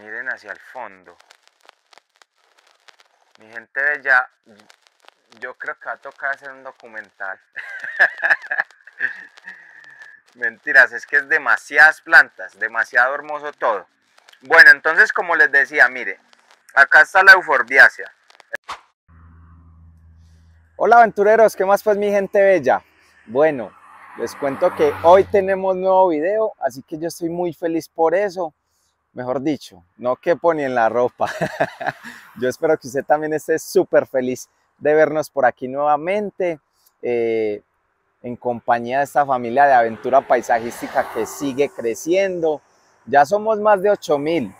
Miren hacia el fondo. Mi gente bella, yo creo que va a tocar hacer un documental. Mentiras, es que es demasiadas plantas, demasiado hermoso todo. Bueno, entonces como les decía, mire, acá está la euforbiacia. Hola aventureros, ¿qué más fue pues, mi gente bella? Bueno, les cuento que hoy tenemos nuevo video, así que yo estoy muy feliz por eso mejor dicho, no quepo ni en la ropa. Yo espero que usted también esté súper feliz de vernos por aquí nuevamente, eh, en compañía de esta familia de aventura paisajística que sigue creciendo. Ya somos más de 8000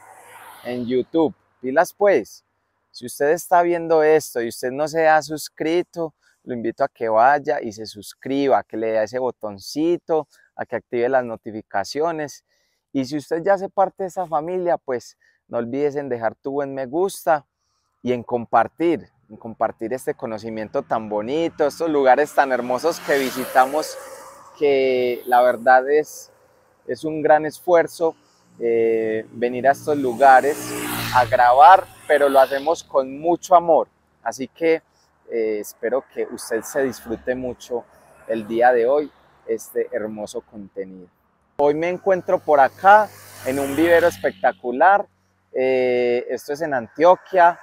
en YouTube. Pilas pues, si usted está viendo esto y usted no se ha suscrito, lo invito a que vaya y se suscriba, a que le dé ese botoncito, a que active las notificaciones y si usted ya hace parte de esa familia, pues no olvides en dejar tu buen me gusta y en compartir, en compartir este conocimiento tan bonito, estos lugares tan hermosos que visitamos, que la verdad es, es un gran esfuerzo eh, venir a estos lugares a grabar, pero lo hacemos con mucho amor. Así que eh, espero que usted se disfrute mucho el día de hoy, este hermoso contenido. Hoy me encuentro por acá en un vivero espectacular. Eh, esto es en Antioquia,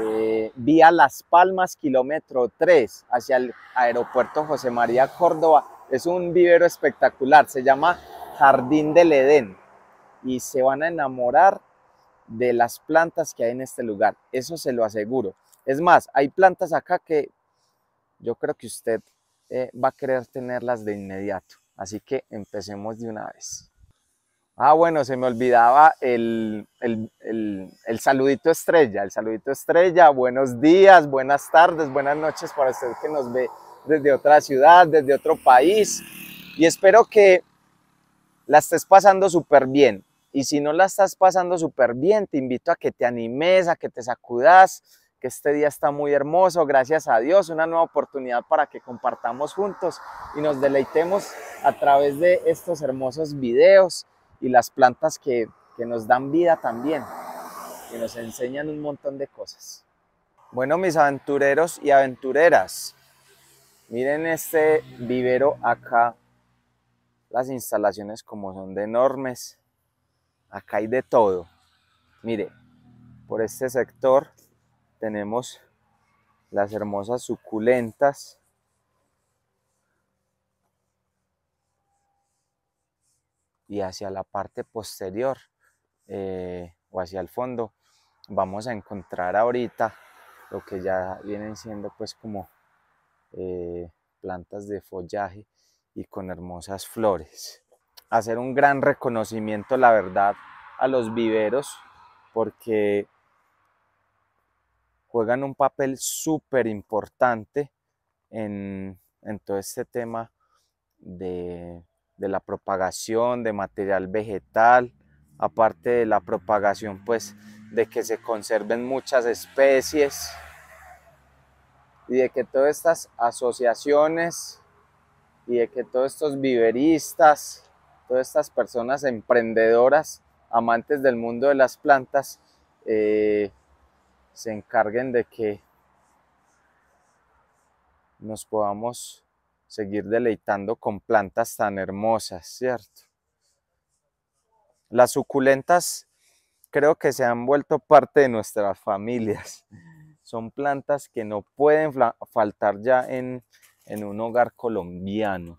eh, vía Las Palmas, kilómetro 3, hacia el aeropuerto José María Córdoba. Es un vivero espectacular, se llama Jardín del Edén y se van a enamorar de las plantas que hay en este lugar, eso se lo aseguro. Es más, hay plantas acá que yo creo que usted eh, va a querer tenerlas de inmediato. Así que empecemos de una vez. Ah, bueno, se me olvidaba el, saludito estrella, el saludito estrella. Buenos días, buenas tardes, buenas noches para usted que nos ve desde otra ciudad, desde otro país. Y espero que la estés pasando súper bien. Y si no la estás pasando súper bien, te invito a que te animes, a que te sacudas, este día está muy hermoso, gracias a Dios, una nueva oportunidad para que compartamos juntos y nos deleitemos a través de estos hermosos videos y las plantas que, que nos dan vida también, que nos enseñan un montón de cosas. Bueno, mis aventureros y aventureras, miren este vivero acá, las instalaciones como son de enormes, acá hay de todo. Mire, por este sector tenemos las hermosas suculentas. Y hacia la parte posterior eh, o hacia el fondo vamos a encontrar ahorita lo que ya vienen siendo pues como eh, plantas de follaje y con hermosas flores. Hacer un gran reconocimiento, la verdad, a los viveros porque juegan un papel súper importante en, todo este tema de, la propagación de material vegetal, aparte de la propagación pues de que se conserven muchas especies y de que todas estas asociaciones y de que todos estos viveristas, todas estas personas emprendedoras, amantes del mundo de las plantas, eh, se encarguen de que nos podamos seguir deleitando con plantas tan hermosas, ¿cierto? Las suculentas creo que se han vuelto parte de nuestras familias. Son plantas que no pueden faltar ya en, un hogar colombiano.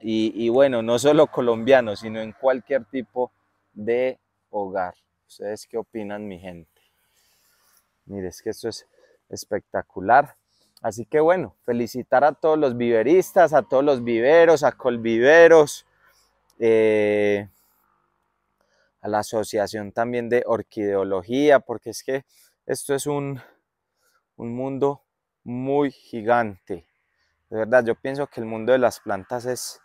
Y, y, bueno, no solo colombiano, sino en cualquier tipo de hogar. ¿Ustedes qué opinan, mi gente? Mire, es que esto es espectacular. Así que bueno, felicitar a todos los viveristas, a todos los viveros, a Colviveros, eh, a la Asociación también de Orquideología, porque es que esto es un, un mundo muy gigante. De verdad, yo pienso que el mundo de las plantas es,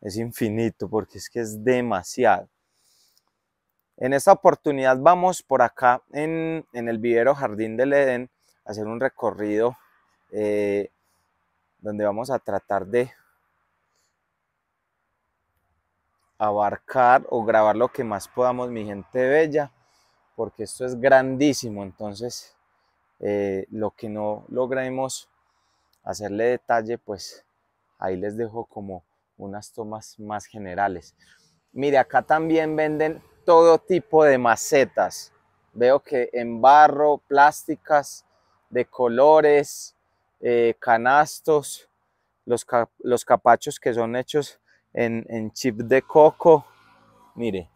es infinito, porque es que es demasiado. En esta oportunidad vamos por acá en, el vivero Jardín del Edén a hacer un recorrido eh, donde vamos a tratar de abarcar o grabar lo que más podamos, mi gente bella, porque esto es grandísimo, entonces eh, lo que no logremos hacerle detalle, pues ahí les dejo como unas tomas más generales. Mire, acá también venden todo tipo de macetas. Veo que en barro, plásticas de colores, eh, canastos, los, capachos que son hechos en, chip de coco. Mire,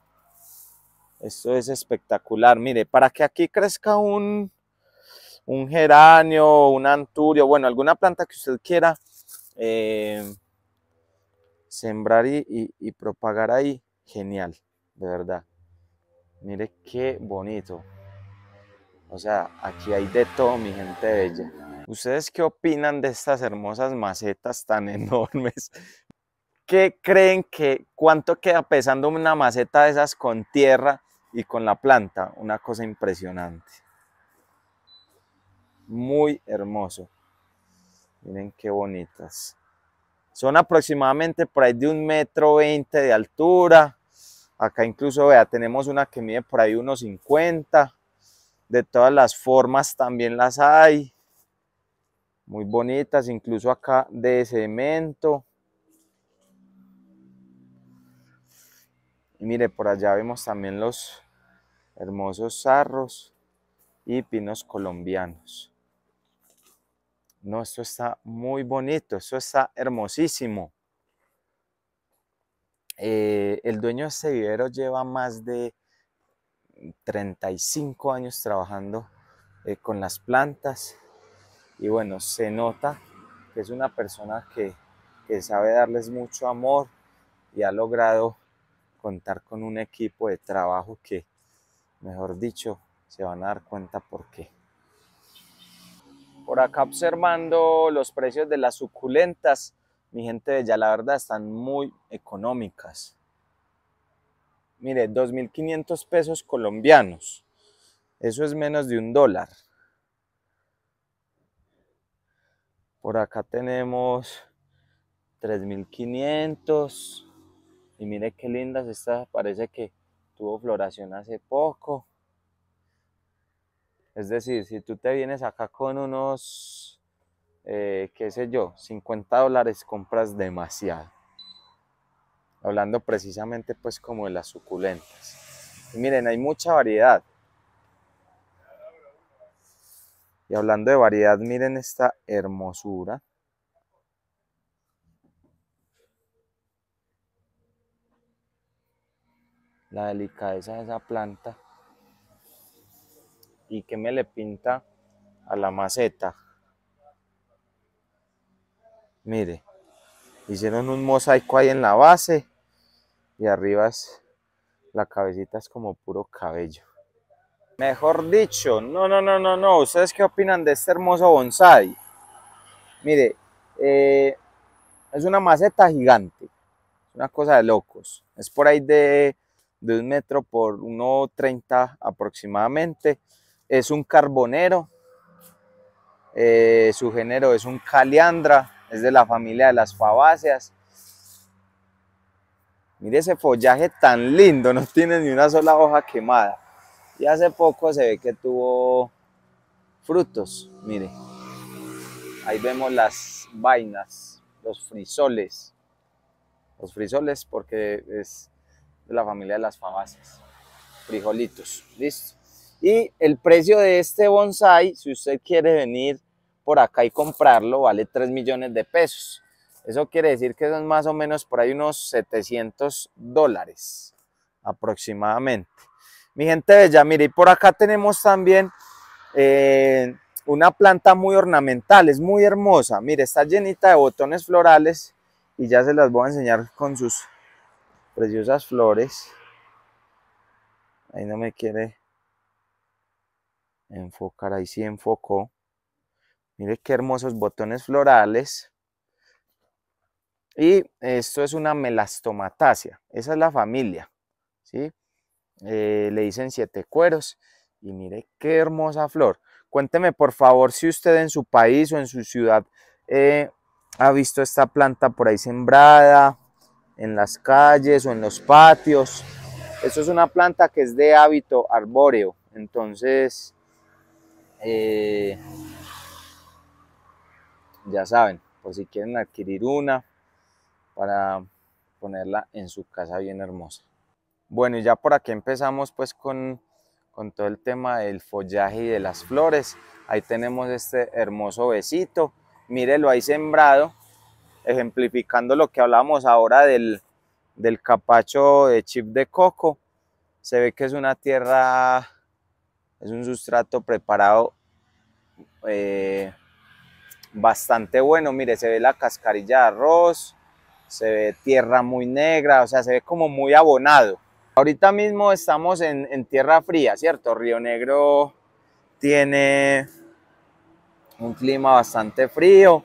esto es espectacular. Mire, para que aquí crezca un, un geranio, un anturio, bueno, alguna planta que usted quiera eh, sembrar y propagar ahí, genial, de verdad. Mire qué bonito. O sea, aquí hay de todo, mi gente bella. ¿Ustedes qué opinan de estas hermosas macetas tan enormes? ¿Qué creen que cuánto queda pesando una maceta de esas con tierra y con la planta? Una cosa impresionante. Muy hermoso. Miren qué bonitas. Son aproximadamente por ahí de un metro veinte de altura Acá incluso, vea, tenemos una que mide por ahí unos 50. De todas las formas también las hay. Muy bonitas, incluso acá de cemento. Y mire, por allá vemos también los hermosos zarros y pinos colombianos. No, esto está muy bonito, esto está hermosísimo. Eh, el dueño de este vivero lleva más de 35 años trabajando eh, con las plantas y bueno, se nota que es una persona que, que sabe darles mucho amor y ha logrado contar con un equipo de trabajo que, mejor dicho, se van a dar cuenta por qué. Por acá observando los precios de las suculentas, mi gente ya la verdad están muy económicas. Mire, 2.500 pesos colombianos. Eso es menos de un dólar. Por acá tenemos 3.500. Y mire qué lindas estas. Parece que tuvo floración hace poco. Es decir, si tú te vienes acá con unos eh, qué sé yo, 50 dólares compras demasiado. Hablando precisamente pues como de las suculentas. miren, hay mucha variedad. Y hablando de variedad, miren esta hermosura. La delicadeza de esa planta. Y que me le pinta a la maceta. Mire, hicieron un mosaico ahí en la base y arriba la cabecita es como puro cabello. Mejor dicho, no, no, no, no, no. ¿Ustedes qué opinan de este hermoso bonsai? Mire, eh, es una maceta gigante, una cosa de locos. Es por ahí de, un metro por 1,30 aproximadamente. Es un carbonero. Eh, su género es un caliandra es de la familia de las fabáceas. Mire ese follaje tan lindo, no tiene ni una sola hoja quemada. Y hace poco se ve que tuvo frutos, mire. Ahí vemos las vainas, los frisoles. Los frisoles porque es de la familia de las fabáceas. Frijolitos, listo. Y el precio de este bonsai, si usted quiere venir por acá y comprarlo vale 3 millones de pesos. Eso quiere decir que son más o menos por ahí unos 700 dólares aproximadamente. Mi gente bella, mire, y por acá tenemos también eh, una planta muy ornamental, es muy hermosa. Mire, está llenita de botones florales y ya se las voy a enseñar con sus preciosas flores. Ahí no me quiere enfocar, ahí sí enfocó. Mire qué hermosos botones florales. Y esto es una melastomatácea. Esa es la familia. ¿sí? Eh, le dicen siete cueros. Y mire qué hermosa flor. Cuénteme por favor si usted en su país o en su ciudad eh, ha visto esta planta por ahí sembrada, en las calles o en los patios. Esto es una planta que es de hábito arbóreo. Entonces, eh, ya saben, por si quieren adquirir una para ponerla en su casa bien hermosa. Bueno, y ya por aquí empezamos pues con, todo el tema del follaje y de las flores. Ahí tenemos este hermoso besito. Mírelo ahí sembrado, ejemplificando lo que hablamos ahora del, capacho de chip de coco. Se ve que es una tierra, es un sustrato preparado eh, bastante bueno. Mire, se ve la cascarilla de arroz, se ve tierra muy negra, o sea, se ve como muy abonado. Ahorita mismo estamos en, en tierra fría, ¿cierto? Río Negro tiene un clima bastante frío.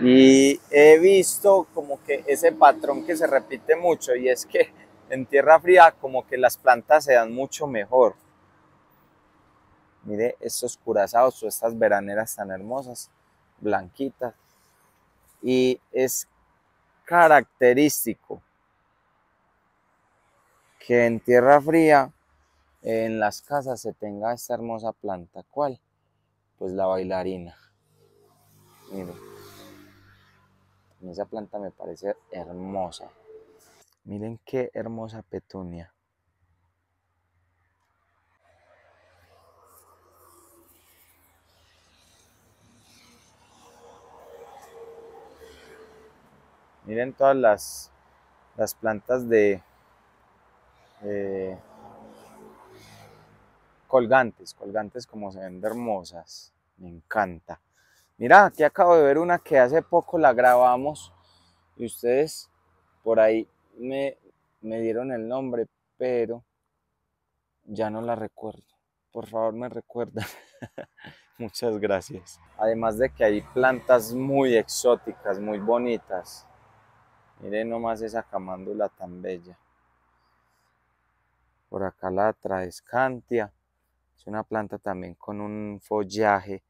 Y he visto como que ese patrón que se repite mucho y es que en tierra fría como que las plantas se dan mucho mejor. Mire estos curazados o estas veraneras tan hermosas, blanquitas. Y es característico que en tierra fría, en las casas, se tenga esta hermosa planta. ¿Cuál? Pues la bailarina. miren, esa planta me parece hermosa. Miren qué hermosa petunia. Miren todas las, plantas de colgantes, colgantes como se ven hermosas. Me encanta. Mira, aquí acabo de ver una que hace poco la grabamos y ustedes por ahí me, me dieron el nombre, pero ya no la recuerdo. Por favor, me recuerdan. Muchas gracias. Además de que hay plantas muy exóticas, muy bonitas. Miren nomás esa camándula tan bella. Por acá la traescantia. Es una planta también con un follaje,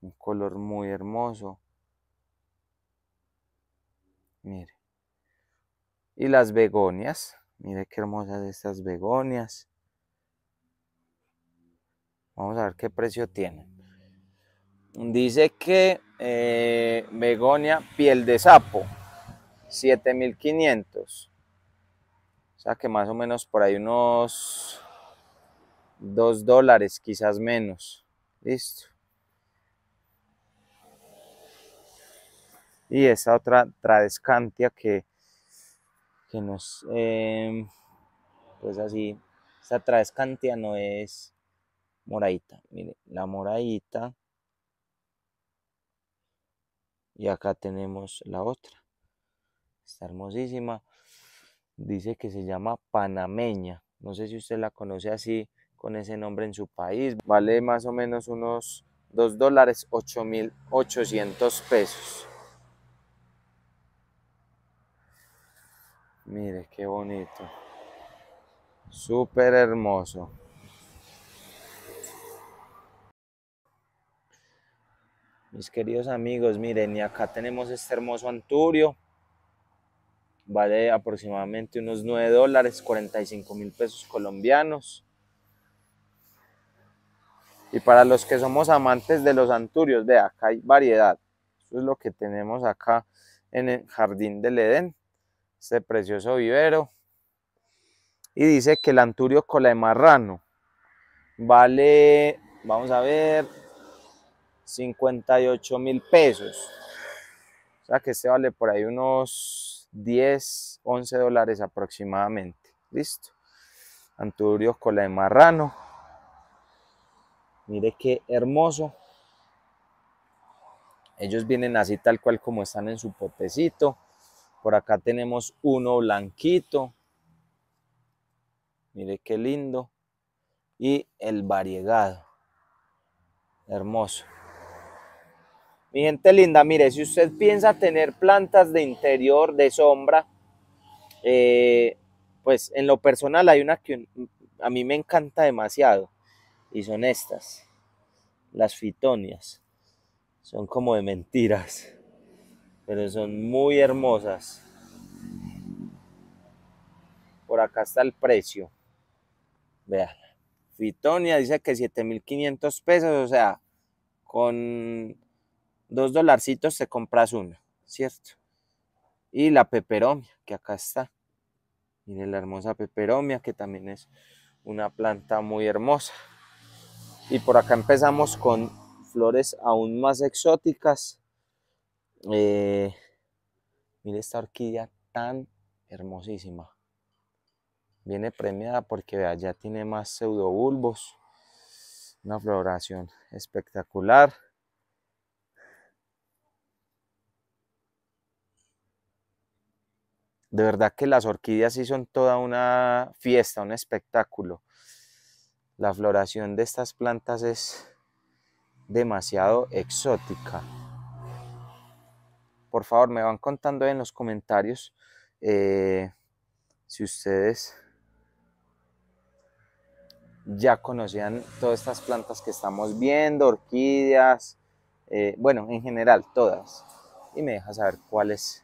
un color muy hermoso. Mire. Y las begonias. Mire qué hermosas estas begonias. Vamos a ver qué precio tienen. Dice que eh, begonia piel de sapo. 7500. O sea que más o menos por ahí unos 2 dólares, quizás menos. Listo. Y esa otra Tradescantia que, que nos... Em, pues así, esa Tradescantia no es moradita. Mire, la moradita. Y acá tenemos la otra está hermosísima. Dice que se llama panameña. No sé si usted la conoce así con ese nombre en su país. Vale más o menos unos 2 dólares 8.800 pesos. Mire qué bonito. Súper hermoso. Mis queridos amigos, miren, y acá tenemos este hermoso anturio vale aproximadamente unos 9 dólares, 45 mil pesos colombianos. Y para los que somos amantes de los anturios, vea, acá hay variedad. Eso es lo que tenemos acá en el Jardín del Edén, este precioso vivero. Y dice que el anturio cola de marrano vale, vamos a ver, 58 mil pesos. O sea que este vale por ahí unos 10, 11 dólares aproximadamente. Listo. anturio cola de marrano. Mire qué hermoso. Ellos vienen así tal cual como están en su potecito. Por acá tenemos uno blanquito. Mire qué lindo. Y el variegado. Hermoso. Mi gente linda, mire, si usted piensa tener plantas de interior, de sombra, eh, pues en lo personal hay una que a mí me encanta demasiado y son estas, las fitonias. Son como de mentiras, pero son muy hermosas. Por acá está el precio. Vean, fitonia dice que 7.500 pesos, o sea, con dos dolarcitos te compras uno, ¿cierto? Y la peperomia, que acá está. Miren la hermosa peperomia, que también es una planta muy hermosa. Y por acá empezamos con flores aún más exóticas. Eh, esta orquídea tan hermosísima. Viene premiada porque vea, ya tiene más pseudobulbos. Una floración espectacular. De verdad que las orquídeas sí son toda una fiesta, un espectáculo. La floración de estas plantas es demasiado exótica. Por favor, me van contando en los comentarios eh, si ustedes ya conocían todas estas plantas que estamos viendo, orquídeas, eh, bueno, en general todas. Y me deja saber cuáles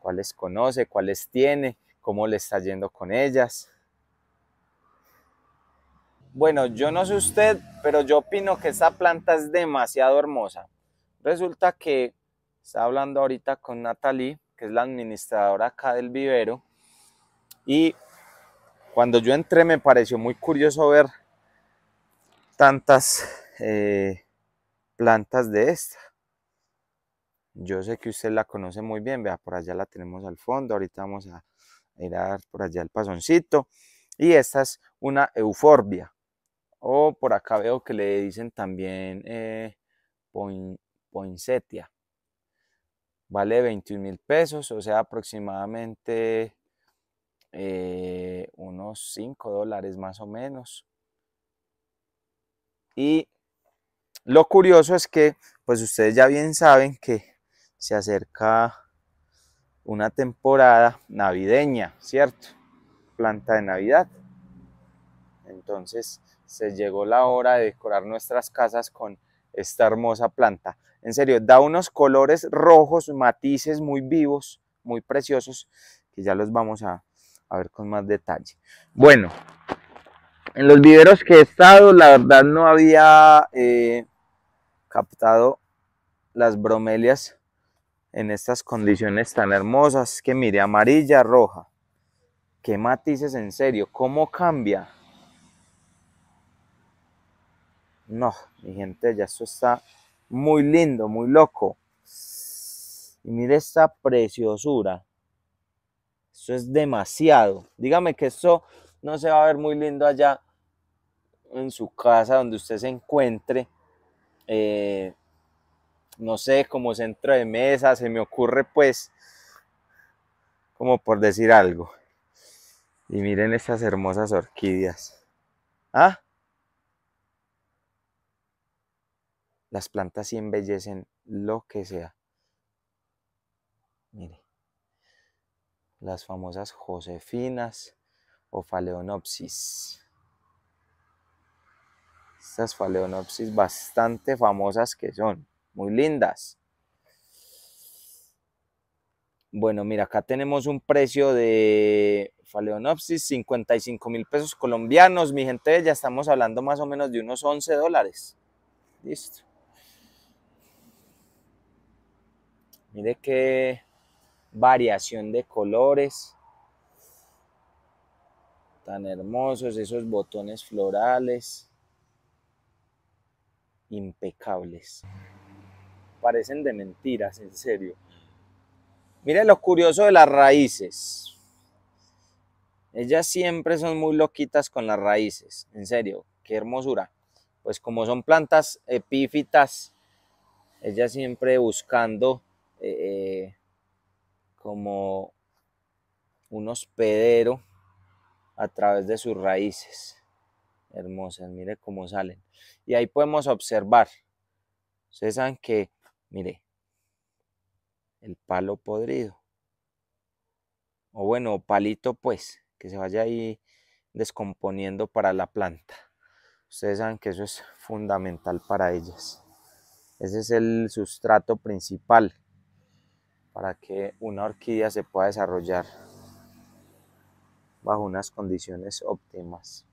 cuáles conoce, cuáles tiene, cómo le está yendo con ellas. Bueno, yo no sé usted, pero yo opino que esta planta es demasiado hermosa. Resulta que estaba hablando ahorita con Natalie, que es la administradora acá del vivero, y cuando yo entré me pareció muy curioso ver tantas eh, plantas de esta. Yo sé que usted la conoce muy bien, vea, por allá la tenemos al fondo, ahorita vamos a ir a dar por allá el pasoncito. Y esta es una euforbia. O por acá veo que le dicen también eh, poinsettia. Vale 21 mil pesos, o sea, aproximadamente eh, unos 5 dólares más o menos. Y lo curioso es que, pues ustedes ya bien saben que se acerca una temporada navideña, ¿cierto? Planta de Navidad. Entonces se llegó la hora de decorar nuestras casas con esta hermosa planta. En serio, da unos colores rojos, matices muy vivos, muy preciosos, que ya los vamos a, ver con más detalle. Bueno, en los viveros que he estado, la verdad no había eh, captado las bromelias en estas condiciones tan hermosas. Que mire, amarilla, roja. Qué matices en serio, cómo cambia. No, mi gente, ya esto está muy lindo, muy loco. Y mire esta preciosura. Esto es demasiado. Dígame que esto no se va a ver muy lindo allá en su casa, donde usted se encuentre. Eh, no sé, como centro de mesa, se me ocurre pues, como por decir algo. Y miren estas hermosas orquídeas. ¿Ah? Las plantas sí embellecen lo que sea. miren Las famosas Josefinas o faleonopsis Estas faleonopsis bastante famosas que son muy lindas. Bueno, mira, acá tenemos un precio de Faleonopsis 55 mil pesos colombianos. Mi gente, ya estamos hablando más o menos de unos 11 dólares. Listo. Mire qué variación de colores. Tan hermosos esos botones florales. Impecables parecen de mentiras, en serio. miren lo curioso de las raíces. Ellas siempre son muy loquitas con las raíces, en serio, qué hermosura. Pues como son plantas epífitas, ellas siempre buscando eh, eh, como un hospedero a través de sus raíces. Hermosas, mire cómo salen. Y ahí podemos observar. Ustedes saben que Mire, el palo podrido. O bueno, palito pues, que se vaya ahí descomponiendo para la planta. Ustedes saben que eso es fundamental para ellas. Ese es el sustrato principal para que una orquídea se pueda desarrollar bajo unas condiciones óptimas.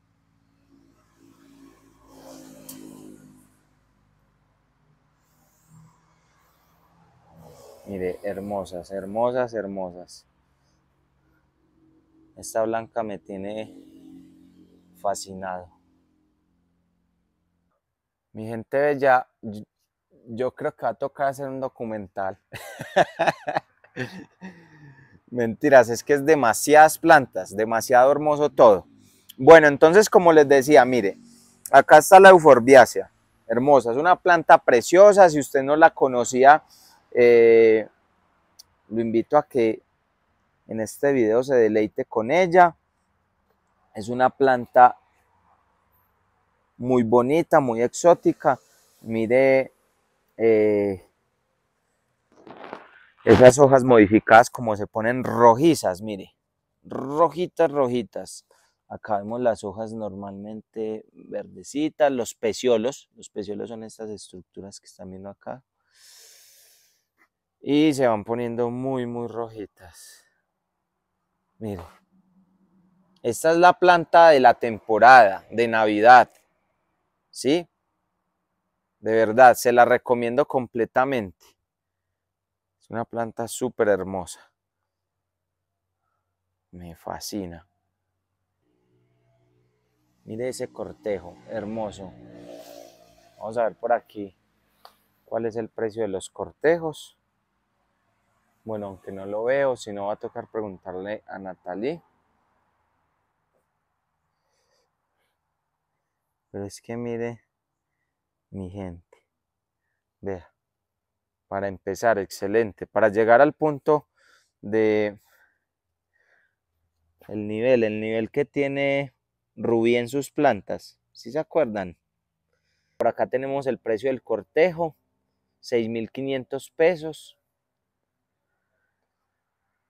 Mire, hermosas, hermosas, hermosas. Esta blanca me tiene fascinado. Mi gente bella, yo, creo que va a tocar hacer un documental. Mentiras, es que es demasiadas plantas, demasiado hermoso todo. Bueno, entonces como les decía, mire, acá está la euforbiacia, hermosa, es una planta preciosa, si usted no la conocía, eh, lo invito a que en este video se deleite con ella. Es una planta muy bonita, muy exótica. Mire eh, esas hojas modificadas como se ponen rojizas, mire. Rojitas, rojitas. Acá vemos las hojas normalmente verdecitas, los peciolos. Los peciolos son estas estructuras que están viendo acá y se van poniendo muy, muy rojitas. Mira, esta es la planta de la temporada, de Navidad, ¿sí? De verdad, se la recomiendo completamente. Es una planta súper hermosa. Me fascina. Mire ese cortejo, hermoso. Vamos a ver por aquí cuál es el precio de los cortejos. Bueno, aunque no lo veo, si no va a tocar preguntarle a Natalie. Pero es que mire, mi gente, vea, para empezar, excelente, para llegar al punto de el nivel, el nivel que tiene Rubí en sus plantas, si se acuerdan? Por acá tenemos el precio del cortejo, 6.500 pesos.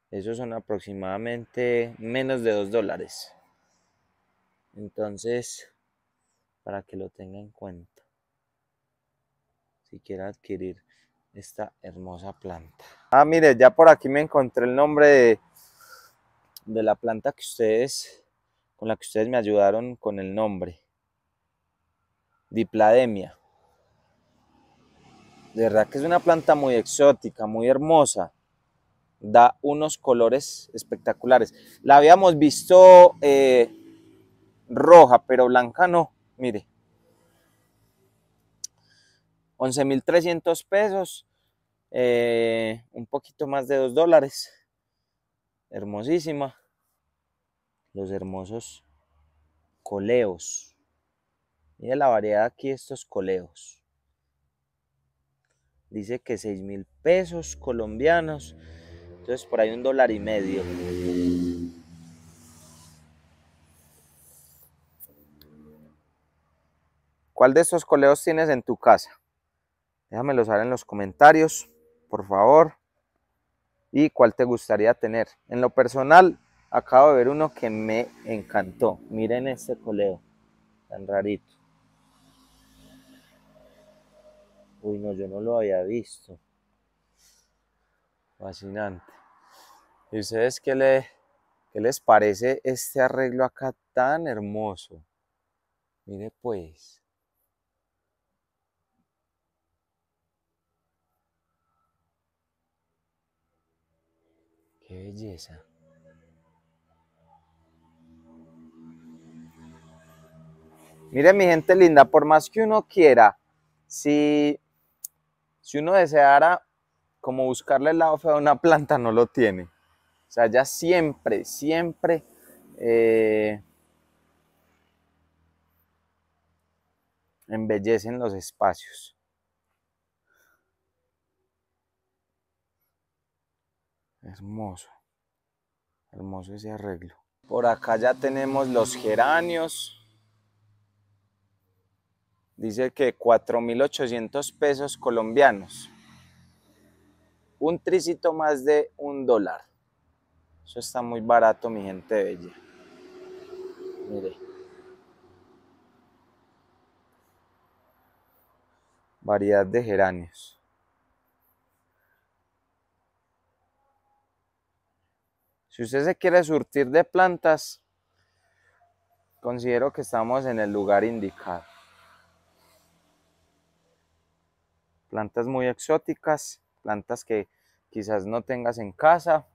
Eso son aproximadamente menos de 2 dólares. Entonces, para que lo tenga en cuenta. Si quiere adquirir esta hermosa planta. Ah, mire, ya por aquí me encontré el nombre de, de la planta que ustedes, con la que ustedes me ayudaron con el nombre. Diplademia. De verdad que es una planta muy exótica, muy hermosa da unos colores espectaculares. La habíamos visto eh, roja, pero blanca no, mire. 11.300 pesos, eh, un poquito más de 2 dólares. Hermosísima. Los hermosos coleos. Mira la variedad aquí estos coleos. Dice que $6,000 mil pesos colombianos. Entonces por ahí un dólar y medio. ¿Cuál de estos coleos tienes en tu casa? Déjamelo saber en los comentarios, por favor. ¿Y cuál te gustaría tener? En lo personal, acabo de ver uno que me encantó. Miren este coleo, tan rarito. Uy, no, yo no lo había visto. Fascinante. ¿Y ustedes qué, le, qué les parece este arreglo acá tan hermoso? Mire pues. Qué belleza. Mire mi gente linda, por más que uno quiera, si, si uno deseara como buscarle el lado feo a una planta, no lo tiene. O sea, ya siempre, siempre... Eh, embellecen los espacios. Hermoso, hermoso ese arreglo. Por acá ya tenemos los geranios. Dice que 4.800 pesos colombianos. Un tricito más de un dólar. Eso está muy barato, mi gente bella. Mire. Variedad de geranios. Si usted se quiere surtir de plantas, considero que estamos en el lugar indicado. Plantas muy exóticas, plantas que quizás no tengas en casa,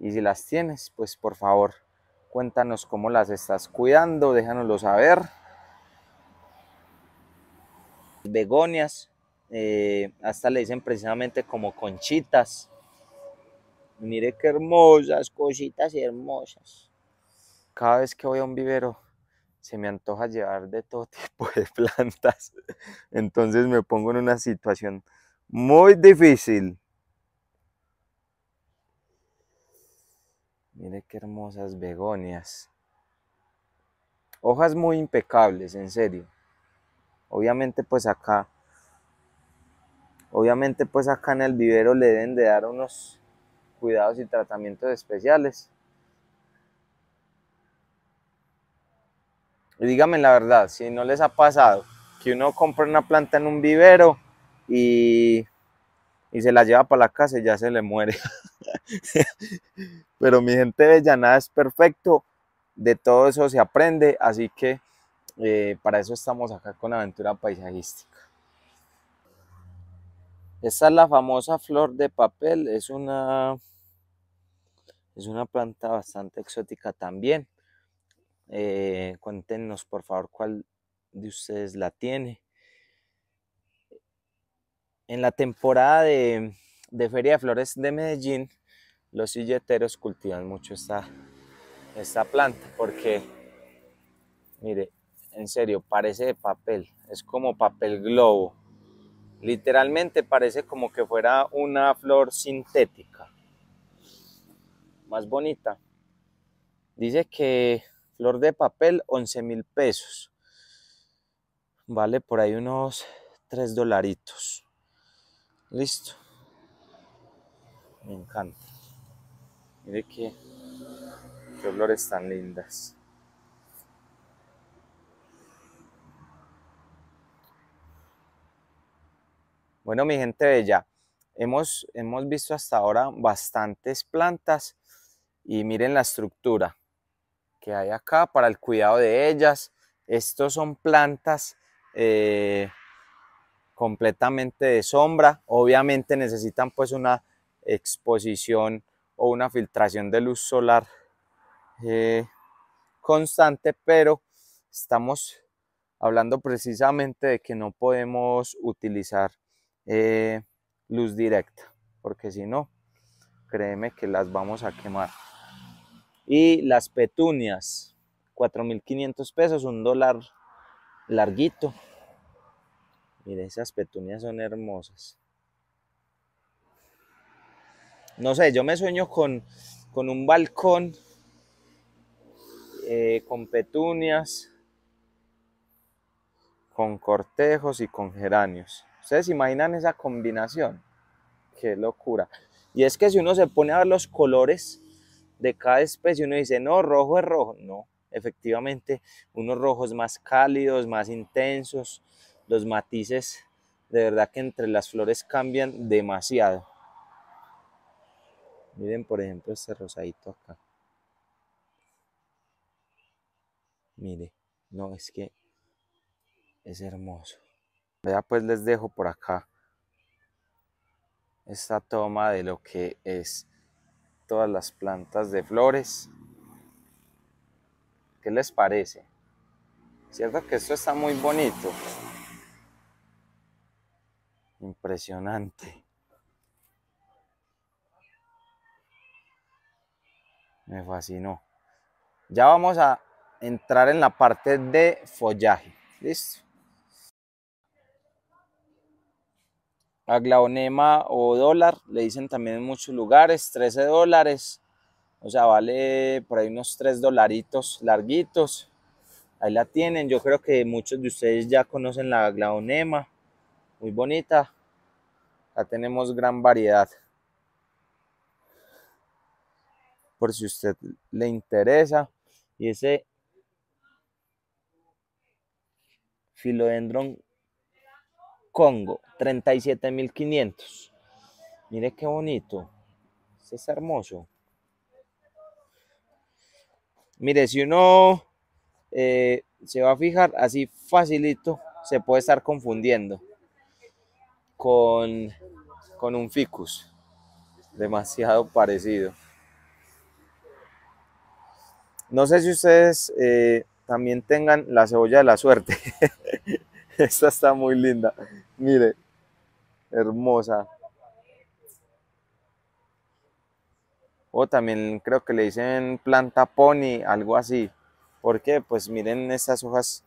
y si las tienes, pues por favor, cuéntanos cómo las estás cuidando, déjanoslo saber. Begonias, eh, hasta le dicen precisamente como conchitas. Mire qué hermosas, cositas y hermosas. Cada vez que voy a un vivero, se me antoja llevar de todo tipo de plantas. Entonces me pongo en una situación muy difícil. Mire qué hermosas begonias. Hojas muy impecables, en serio. Obviamente pues acá, obviamente pues acá en el vivero le deben de dar unos cuidados y tratamientos especiales. Y dígame la verdad, si no les ha pasado que uno compra una planta en un vivero y, y se la lleva para la casa y ya se le muere. Pero mi gente bella, nada es perfecto, de todo eso se aprende, así que eh, para eso estamos acá con Aventura Paisajística. Esta es la famosa flor de papel, es una, es una planta bastante exótica también. Eh, cuéntenos por favor cuál de ustedes la tiene. En la temporada de, de Feria de Flores de Medellín, los silleteros cultivan mucho esta, esta planta porque, mire, en serio, parece de papel, es como papel globo. Literalmente parece como que fuera una flor sintética, más bonita. Dice que flor de papel 11 mil pesos, vale por ahí unos 3 dolaritos. Listo, me encanta. Miren qué, qué flores tan lindas. Bueno, mi gente bella, hemos, hemos visto hasta ahora bastantes plantas y miren la estructura que hay acá para el cuidado de ellas. Estos son plantas eh, completamente de sombra. Obviamente necesitan pues una exposición o una filtración de luz solar eh, constante, pero estamos hablando precisamente de que no podemos utilizar eh, luz directa, porque si no, créeme que las vamos a quemar. Y las petunias, 4.500 pesos, un dólar larguito. Mire, esas petunias son hermosas. No sé, yo me sueño con, un balcón, eh, con petunias, con cortejos y con geranios. ¿Ustedes imaginan esa combinación? Qué locura. Y es que si uno se pone a ver los colores de cada especie, uno dice, no, rojo es rojo. No, efectivamente, unos rojos más cálidos, más intensos, los matices, de verdad que entre las flores cambian demasiado. Miren, por ejemplo, este rosadito acá. Mire, no, es que es hermoso. Vea, pues les dejo por acá esta toma de lo que es todas las plantas de flores. ¿Qué les parece? ¿Cierto que esto está muy bonito? Impresionante. Me fascinó. Ya vamos a entrar en la parte de follaje. Listo. Aglaonema o dólar, le dicen también en muchos lugares, 13 dólares. O sea, vale por ahí unos 3 dolaritos larguitos. Ahí la tienen. Yo creo que muchos de ustedes ya conocen la aglaonema. Muy bonita. La tenemos gran variedad. por si usted le interesa. Y ese Filodendron. Congo, 37.500. Mire qué bonito. Este es hermoso. Mire, si uno eh, se va a fijar así facilito, se puede estar confundiendo con, con un ficus. Demasiado parecido. No sé si ustedes eh, también tengan la cebolla de la suerte. Esta está muy linda. Mire, hermosa. O también creo que le dicen planta pony, algo así. ¿Por qué? Pues miren estas hojas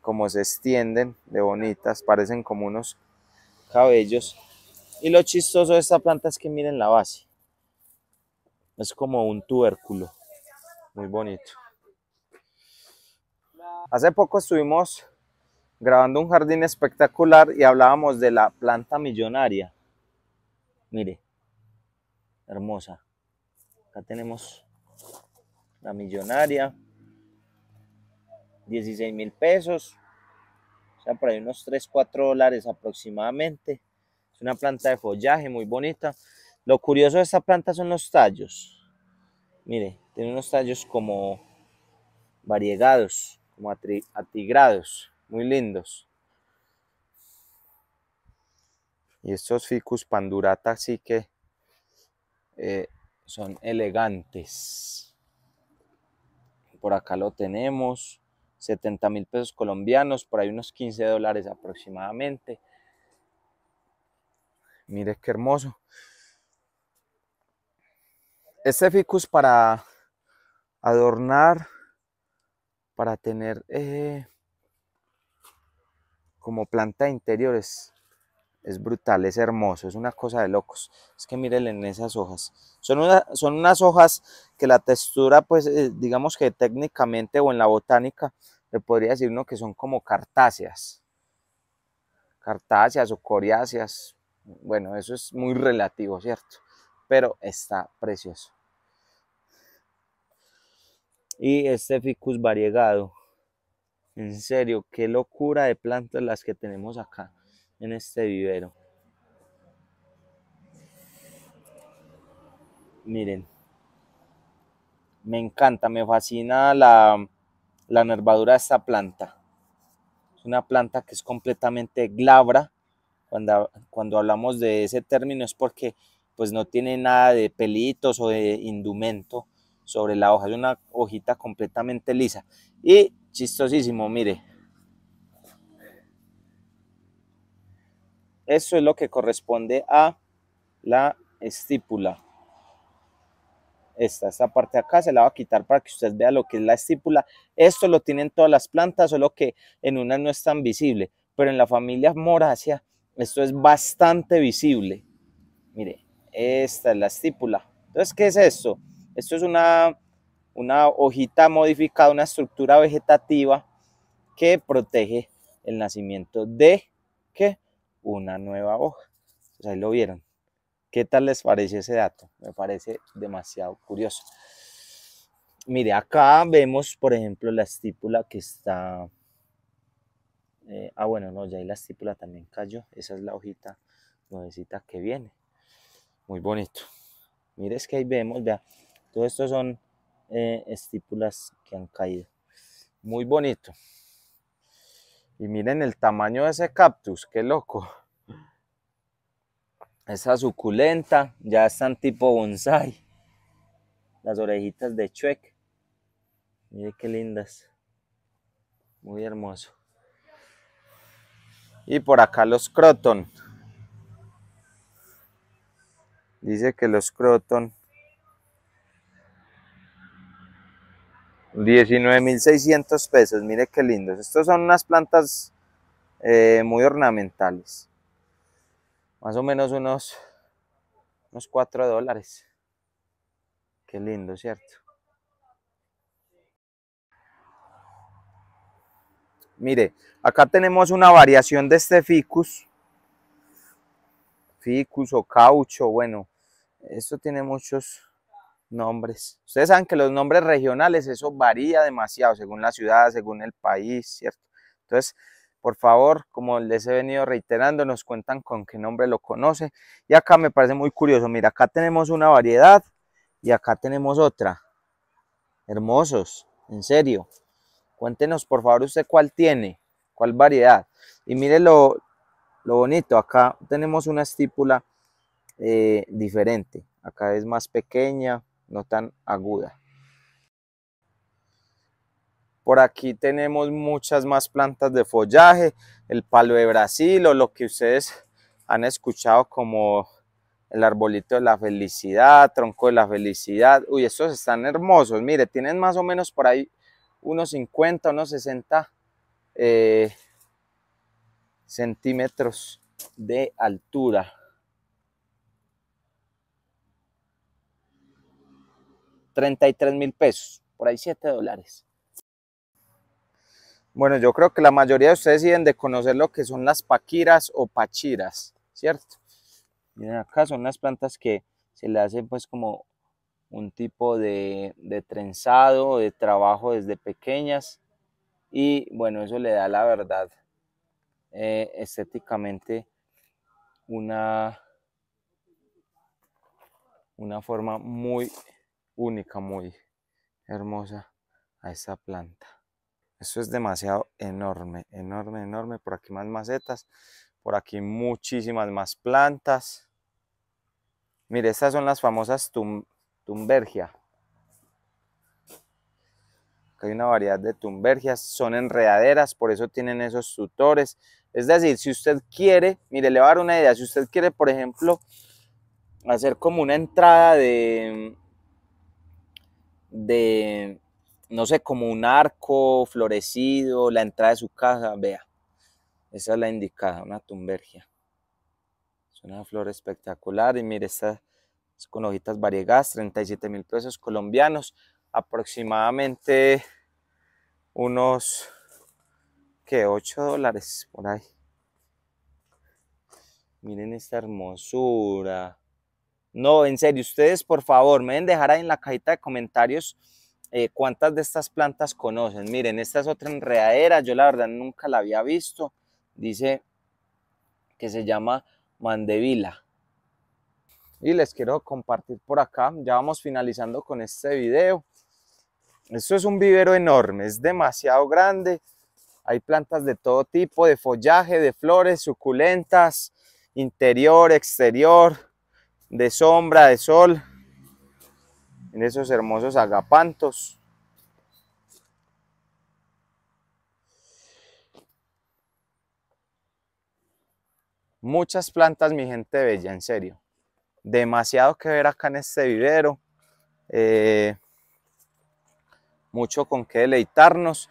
como se extienden de bonitas, parecen como unos cabellos. Y lo chistoso de esta planta es que miren la base. Es como un tubérculo muy bonito. Hace poco estuvimos grabando un jardín espectacular y hablábamos de la planta millonaria. Mire, hermosa. Acá tenemos la millonaria. 16 mil pesos. O sea, por ahí unos 3, 4 dólares aproximadamente. Es una planta de follaje muy bonita. Lo curioso de esta planta son los tallos. Mire, tiene unos tallos como variegados, como atigrados, muy lindos. Y estos ficus pandurata sí que eh, son elegantes. Por acá lo tenemos. 70 mil pesos colombianos, por ahí unos 15 dólares aproximadamente. Mire qué hermoso. Este ficus para adornar para tener eh, como planta interior es, brutal, es hermoso, es una cosa de locos. Es que miren en esas hojas. Son, son unas hojas que la textura, pues eh, digamos que técnicamente o en la botánica, le podría decir uno que son como cartáceas. Cartáceas o coriáceas. Bueno, eso es muy relativo, ¿cierto? Pero está precioso y este ficus variegado. En serio, qué locura de plantas las que tenemos acá en este vivero. Miren, me encanta, me fascina la, nervadura de esta planta. Es una planta que es completamente glabra. Cuando, cuando hablamos de ese término es porque pues no tiene nada de pelitos o de indumento sobre la hoja, de una hojita completamente lisa. Y chistosísimo, mire. Eso es lo que corresponde a la estípula. Esta, esta parte acá se la va a quitar para que usted vea lo que es la estípula. Esto lo tienen todas las plantas, solo que en una no es tan visible. Pero en la familia morasia esto es bastante visible. Mire, esta es la estípula. Entonces, ¿qué es esto? Esto es una, hojita modificada, una estructura vegetativa que protege el nacimiento de ¿qué? una nueva hoja. Pues ahí lo vieron. ¿Qué tal les parece ese dato? Me parece demasiado curioso. Mire, acá vemos, por ejemplo, la estípula que está... Eh, ah, bueno, no, ya ahí la estípula también cayó. Esa es la hojita nuevecita que viene. Muy bonito. Mire, es que ahí vemos, vea, todo esto son eh, estípulas que han caído. Muy bonito. Y miren el tamaño de ese cactus, qué loco. Esa suculenta, ya están tipo bonsai. Las orejitas de chuec. Miren qué lindas. Muy hermoso. Y por acá los croton. Dice que los croton 19.600 pesos, mire qué lindos. Estos son unas plantas eh, muy ornamentales. Más o menos unos, unos 4 dólares. Qué lindo, ¿cierto? Mire, acá tenemos una variación de este ficus. Ficus o caucho, bueno, esto tiene muchos, nombres. Ustedes saben que los nombres regionales, eso varía demasiado según la ciudad, según el país, ¿cierto? Entonces, por favor, como les he venido reiterando, nos cuentan con qué nombre lo conoce. Y acá me parece muy curioso, mira, acá tenemos una variedad y acá tenemos otra. Hermosos, en serio. Cuéntenos, por favor, usted cuál tiene, cuál variedad. Y mire lo, bonito, acá tenemos una estípula eh, diferente. Acá es más pequeña, no tan aguda. Por aquí tenemos muchas más plantas de follaje, el palo de Brasil o lo que ustedes han escuchado como el arbolito de la felicidad, tronco de la felicidad. Uy, estos están hermosos. Mire, tienen más o menos por ahí unos 50, unos 60 eh, centímetros de altura. 33 mil pesos, por ahí 7 dólares. Bueno, yo creo que la mayoría de ustedes deben de conocer lo que son las paquiras o pachiras, ¿cierto? Miren acá son unas plantas que se le hacen pues como un tipo de, trenzado, de trabajo desde pequeñas y bueno, eso le da la verdad eh, estéticamente una, una forma muy única, muy hermosa a esta planta. Eso es demasiado enorme, enorme, enorme. Por aquí más macetas, por aquí muchísimas más plantas. Mire, estas son las famosas tumbergia. hay una variedad de tumbergias, son enredaderas, por eso tienen esos tutores. Es decir, si usted quiere, mire, le voy a dar una idea. Si usted quiere, por ejemplo, hacer como una entrada de, de, no sé, como un arco florecido, la entrada de su casa, vea. Esa es la indicada, una tumbergia. Es una flor espectacular y mire, esta con hojitas variegadas, 37 mil pesos colombianos, aproximadamente unos, que 8 dólares por ahí. Miren esta hermosura. No, en serio, ustedes por favor me deben dejar ahí en la cajita de comentarios eh, cuántas de estas plantas conocen. Miren, esta es otra enredadera, yo la verdad nunca la había visto. Dice que se llama mandevila. Y les quiero compartir por acá, ya vamos finalizando con este video. Esto es un vivero enorme, es demasiado grande. Hay plantas de todo tipo, de follaje, de flores, suculentas, interior, exterior de sombra, de sol, en esos hermosos agapantos. Muchas plantas, mi gente bella, en serio. Demasiado que ver acá en este vivero. Eh, mucho con qué deleitarnos.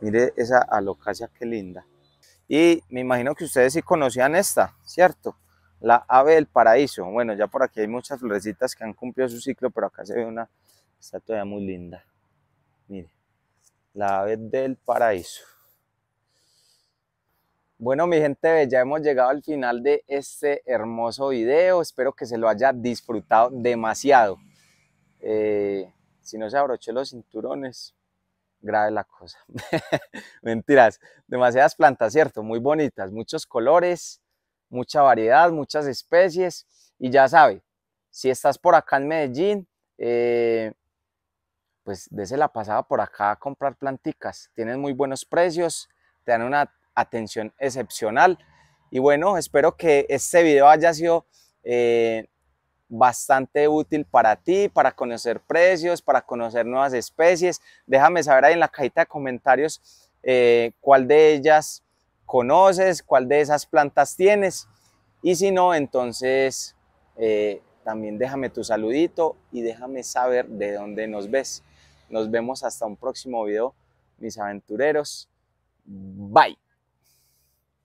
Mire esa alocasia, qué linda. Y me imagino que ustedes sí conocían esta, ¿cierto? La ave del paraíso. Bueno, ya por aquí hay muchas florecitas que han cumplido su ciclo, pero acá se ve una estatua todavía muy linda. Mire, la ave del paraíso. Bueno, mi gente, ya hemos llegado al final de este hermoso video. Espero que se lo haya disfrutado demasiado. Eh, si no se abrochó los cinturones, grave la cosa. Mentiras, demasiadas plantas, ¿cierto? Muy bonitas, muchos colores, mucha variedad, muchas especies. Y ya sabe, si estás por acá en Medellín, eh, pues dése la pasada por acá a comprar planticas. Tienen muy buenos precios, te dan una atención excepcional. Y bueno, espero que este video haya sido eh, bastante útil para ti, para conocer precios, para conocer nuevas especies. Déjame saber ahí en la cajita de comentarios eh, cuál de ellas conoces, cuál de esas plantas tienes. Y si no, entonces eh, también déjame tu saludito y déjame saber de dónde nos ves. Nos vemos hasta un próximo video, mis aventureros. Bye.